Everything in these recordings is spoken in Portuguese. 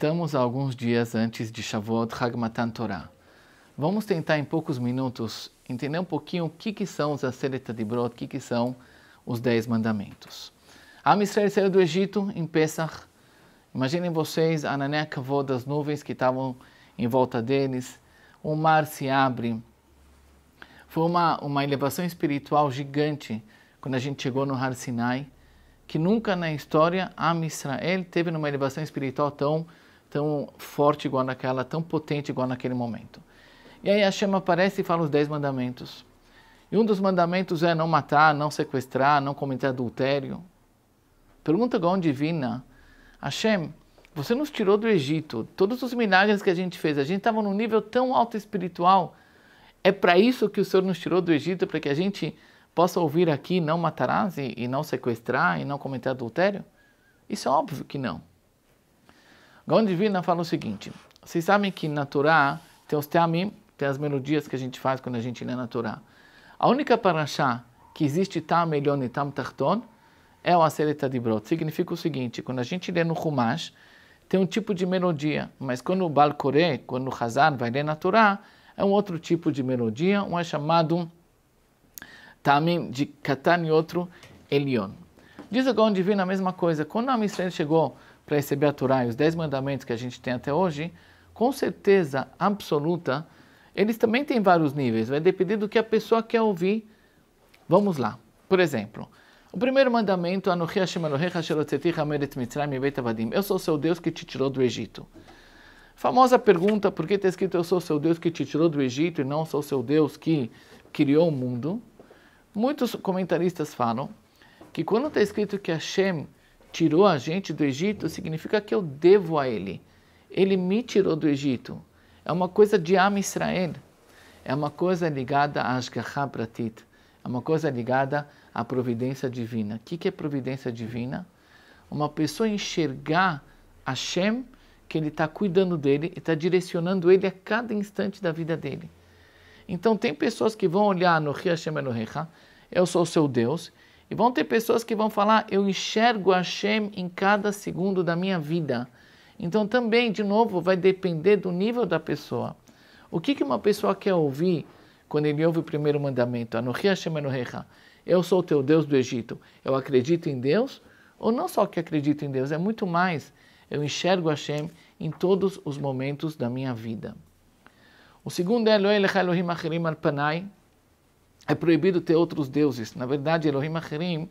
Estamos alguns dias antes de Shavuot Hagmatan Torah. Vamos tentar em poucos minutos entender um pouquinho o que, que são os Aseret Adibrot, o que, que são os Dez Mandamentos. A Israel saiu do Egito em Pesach. Imaginem vocês a Anané cavou das nuvens que estavam em volta deles. O mar se abre. Foi uma, uma elevação espiritual gigante quando a gente chegou no Har Sinai que nunca na história a Israel teve uma elevação espiritual tão, tão forte igual naquela, tão potente igual naquele momento. E aí Hashem aparece e fala os dez mandamentos. E um dos mandamentos é não matar, não sequestrar, não cometer adultério. Pergunta Gaon Divina, Hashem, você nos tirou do Egito, todos os milagres que a gente fez, a gente estava num nível tão alto espiritual, é para isso que o Senhor nos tirou do Egito, para que a gente Posso ouvir aqui não matarás e, e não sequestrar e não cometer adultério? Isso é óbvio que não. Gaon fala o seguinte: vocês sabem que na Torá tem os teamim, tem as melodias que a gente faz quando a gente lê na Torá. A única paraxá que existe tam elyon e tam tarton é o acereta de brot. Significa o seguinte: quando a gente lê no Humash, tem um tipo de melodia, mas quando o Balcoré, quando o Hazan vai ler na Torá, é um outro tipo de melodia, um é chamado Tamim de catan e outro Elion. Diz o Gaon Divino a mesma coisa. Quando a Israel chegou para receber a Torá e os Dez Mandamentos que a gente tem até hoje, com certeza absoluta, eles também têm vários níveis. Vai depender do que a pessoa quer ouvir. Vamos lá. Por exemplo, o primeiro mandamento, Eu sou seu Deus que te tirou do Egito. Famosa pergunta, por que está escrito Eu sou seu Deus que te tirou do Egito e não sou seu Deus que criou o mundo? Muitos comentaristas falam que quando está escrito que Hashem tirou a gente do Egito, significa que eu devo a Ele. Ele me tirou do Egito. É uma coisa de Am Israel. É uma coisa ligada a Ashgaha Pratit. É uma coisa ligada à providência divina. O que é providência divina? Uma pessoa enxergar Hashem, que Ele está cuidando dele e está direcionando ele a cada instante da vida dele. Então tem pessoas que vão olhar no Hashem Elohecha, eu sou o seu Deus, e vão ter pessoas que vão falar, eu enxergo Hashem em cada segundo da minha vida. Então também, de novo, vai depender do nível da pessoa. O que, que uma pessoa quer ouvir quando ele ouve o primeiro mandamento? Anohi ah, Hashem Elohecha, eu sou o teu Deus do Egito, eu acredito em Deus? Ou não só que acredito em Deus, é muito mais, eu enxergo Hashem em todos os momentos da minha vida. O segundo é Elohim Acherim É proibido ter outros deuses. Na verdade, Elohim Acherim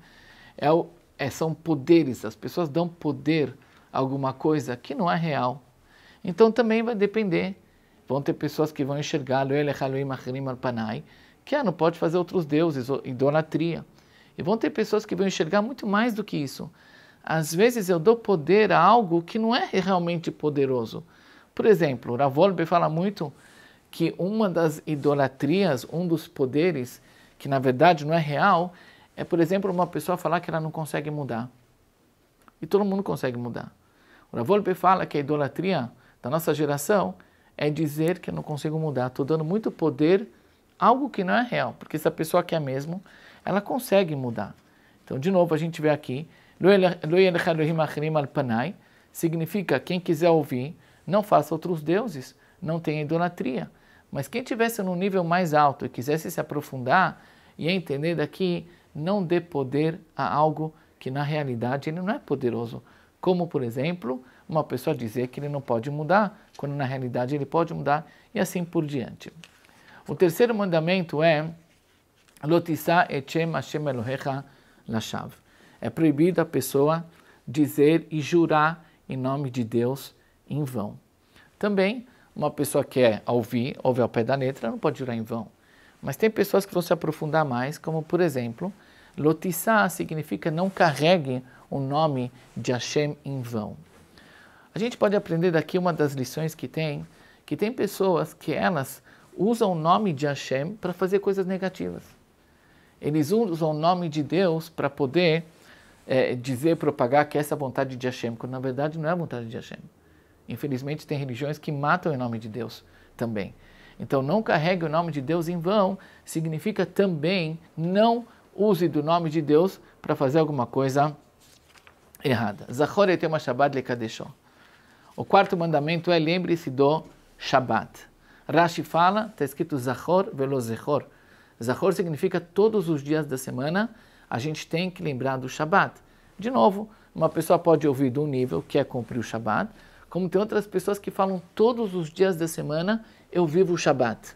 é o, é, são poderes. As pessoas dão poder a alguma coisa que não é real. Então também vai depender. Vão ter pessoas que vão enxergar Elohim Acherim que ah, não pode fazer outros deuses, idolatria. E vão ter pessoas que vão enxergar muito mais do que isso. Às vezes eu dou poder a algo que não é realmente poderoso. Por exemplo, Ravolbe fala muito que uma das idolatrias, um dos poderes, que na verdade não é real, é, por exemplo, uma pessoa falar que ela não consegue mudar. E todo mundo consegue mudar. O Ravolpe fala que a idolatria da nossa geração é dizer que eu não consigo mudar. Estou dando muito poder a algo que não é real, porque se a pessoa quer mesmo, ela consegue mudar. Então, de novo, a gente vê aqui, significa quem quiser ouvir, não faça outros deuses, não tenha idolatria. Mas quem tivesse num nível mais alto e quisesse se aprofundar e entender daqui, não dê poder a algo que na realidade ele não é poderoso. Como, por exemplo, uma pessoa dizer que ele não pode mudar, quando na realidade ele pode mudar, e assim por diante. O terceiro mandamento é etchem lashav. É proibido a pessoa dizer e jurar em nome de Deus em vão. Também uma pessoa quer ouvir, ouvir ao pé da letra, não pode jurar em vão. Mas tem pessoas que vão se aprofundar mais, como por exemplo, lotissá significa não carregue o nome de Hashem em vão. A gente pode aprender daqui uma das lições que tem, que tem pessoas que elas usam o nome de Hashem para fazer coisas negativas. Eles usam o nome de Deus para poder é, dizer, propagar que essa é a vontade de Hashem, quando na verdade não é a vontade de Hashem. Infelizmente, tem religiões que matam em nome de Deus também. Então, não carregue o nome de Deus em vão, significa também não use do nome de Deus para fazer alguma coisa errada. Zachor tem uma Shabbat lekadeshon. O quarto mandamento é lembre-se do Shabat. Rashi fala, está escrito Zachor velozechor. Zachor significa todos os dias da semana a gente tem que lembrar do Shabat. De novo, uma pessoa pode ouvir de um nível que é cumprir o Shabat, como tem outras pessoas que falam todos os dias da semana eu vivo o Shabat.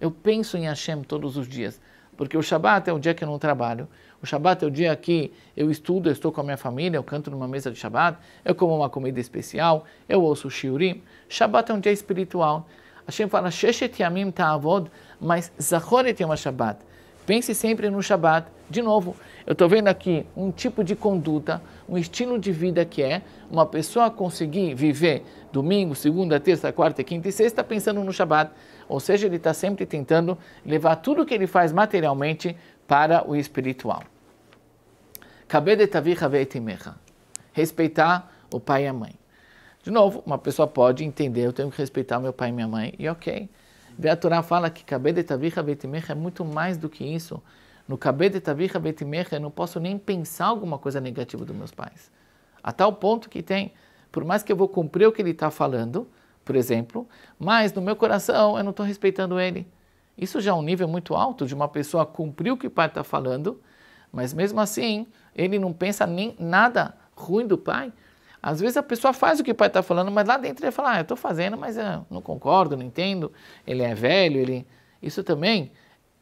Eu penso em Hashem todos os dias. Porque o Shabat é o dia que eu não trabalho. O Shabat é o dia que eu estudo, eu estou com a minha família, eu canto numa mesa de Shabat, eu como uma comida especial, eu ouço shiurim. Shabat é um dia espiritual. Hashem fala, Sheshet Yamim Ta'avod, mas Zachoret Yom Shabat. Pense sempre no Shabat. De novo, eu estou vendo aqui um tipo de conduta, um estilo de vida que é uma pessoa conseguir viver domingo, segunda, terça, quarta, quinta e sexta pensando no Shabat. Ou seja, ele está sempre tentando levar tudo que ele faz materialmente para o espiritual. Respeitar o pai e a mãe. De novo, uma pessoa pode entender, eu tenho que respeitar meu pai e minha mãe, e ok. Torá fala que Kabed Etavicha Betimecha é muito mais do que isso. No Kabed Etavicha Betimecha eu não posso nem pensar alguma coisa negativa dos meus pais. A tal ponto que tem, por mais que eu vou cumprir o que ele está falando, por exemplo, mas no meu coração eu não estou respeitando ele. Isso já é um nível muito alto de uma pessoa cumprir o que o pai está falando, mas mesmo assim ele não pensa nem nada ruim do pai, às vezes a pessoa faz o que o pai está falando, mas lá dentro ele fala, ah, eu estou fazendo, mas eu ah, não concordo, não entendo, ele é velho, ele... Isso também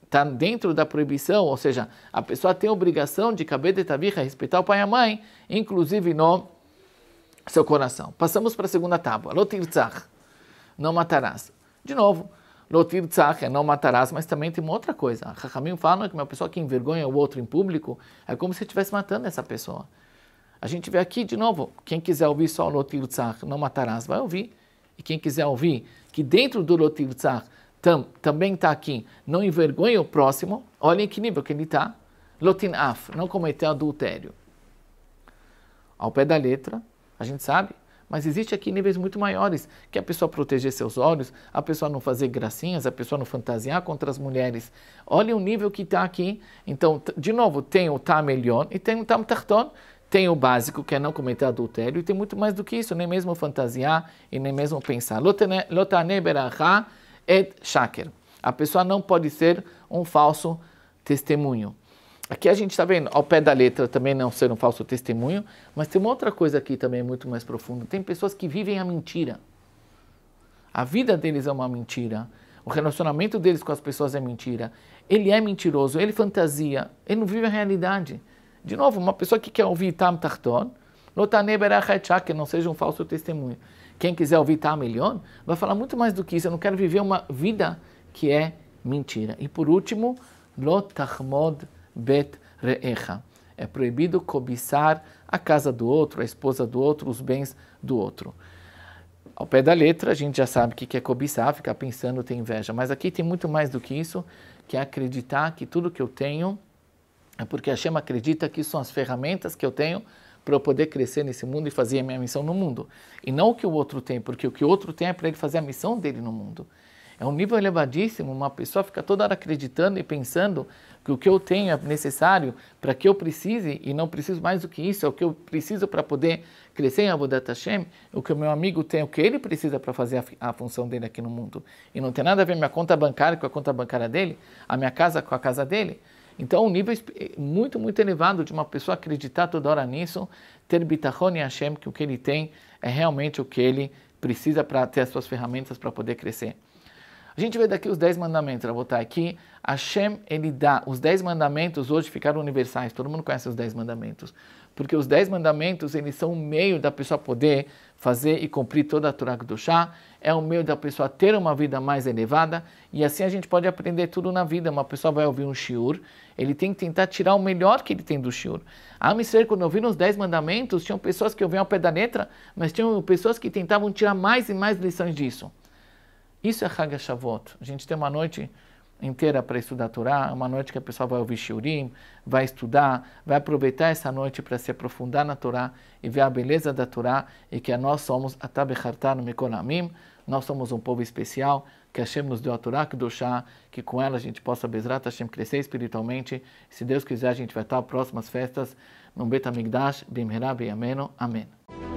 está dentro da proibição, ou seja, a pessoa tem a obrigação de caber de tabirra, respeitar o pai e a mãe, inclusive no seu coração. Passamos para a segunda tábua, tzach, não matarás. De novo, tzach é não matarás, mas também tem uma outra coisa. Rahamim fala que uma pessoa que envergonha o outro em público é como se estivesse matando essa pessoa. A gente vê aqui de novo, quem quiser ouvir só o Lotilutzach, não matarás, vai ouvir. E quem quiser ouvir que dentro do Lotilutzach tam, também está aqui, não envergonha o próximo, olhem que nível que ele está. Lotin af, não cometer adultério. Ao pé da letra, a gente sabe, mas existe aqui níveis muito maiores, que a pessoa proteger seus olhos, a pessoa não fazer gracinhas, a pessoa não fantasiar contra as mulheres. Olha o nível que está aqui. Então, de novo, tem o tamelion e tem o Tam Tarton. Tem o básico, que é não cometer adultério, e tem muito mais do que isso, nem mesmo fantasiar e nem mesmo pensar. Lotane beraha et shaker. A pessoa não pode ser um falso testemunho. Aqui a gente está vendo, ao pé da letra, também não ser um falso testemunho, mas tem uma outra coisa aqui também muito mais profunda. Tem pessoas que vivem a mentira. A vida deles é uma mentira. O relacionamento deles com as pessoas é mentira. Ele é mentiroso, ele fantasia, ele não vive a realidade. De novo, uma pessoa que quer ouvir Tam Tarton, Lotane tá que não seja um falso testemunho. Quem quiser ouvir Tam Elion, vai falar muito mais do que isso. Eu não quero viver uma vida que é mentira. E por último, Lotachmod Bet Re'echa. É proibido cobiçar a casa do outro, a esposa do outro, os bens do outro. Ao pé da letra, a gente já sabe o que é cobiçar, ficar pensando, ter inveja. Mas aqui tem muito mais do que isso, que é acreditar que tudo que eu tenho é porque a Shema acredita que são as ferramentas que eu tenho para eu poder crescer nesse mundo e fazer a minha missão no mundo. E não o que o outro tem, porque o que o outro tem é para ele fazer a missão dele no mundo. É um nível elevadíssimo, uma pessoa fica toda hora acreditando e pensando que o que eu tenho é necessário para que eu precise e não preciso mais do que isso, é o que eu preciso para poder crescer em Avodat Hashem, o que o meu amigo tem, o que ele precisa para fazer a, a, função dele aqui no mundo. E não tem nada a ver minha conta bancária com a conta bancária dele, a minha casa com a casa dele. Então, um nível eh, muito, muito elevado de uma pessoa acreditar toda hora nisso, ter bitachon e Hashem, que o que ele tem é realmente o que ele precisa para ter as suas ferramentas para poder crescer. A gente vê daqui os dez mandamentos, eu vou botar aqui. Hashem, ele dá. Os dez mandamentos hoje ficaram universais, todo mundo conhece os dez mandamentos. Porque os dez mandamentos, eles são o um meio da pessoa poder fazer e cumprir toda a Torá do chá, é o um meio da pessoa ter uma vida mais elevada, e assim a gente pode aprender tudo na vida. Uma pessoa vai ouvir um shiur, ele tem que tentar tirar o melhor que ele tem do shiur. A Mister, quando ouviram os dez mandamentos, tinham pessoas que ouviam ao pé da letra, mas tinham pessoas que tentavam tirar mais e mais lições disso. Isso é Hag Shavuot. A gente tem uma noite inteira para estudar a Torá, uma noite que a pessoa vai ouvir shiurim, vai estudar, vai aproveitar essa noite para se aprofundar na Torá e ver a beleza da Torá e que nós somos Atabechartar Mikonamim, nós somos um povo especial, que Hashem nos deu a Torá Kedoshá, que com ela a gente possa, Bezrat Hashem, crescer espiritualmente. Se Deus quiser, a gente vai estar próximas festas no Bet HaMikdash, Bimherá, Amém.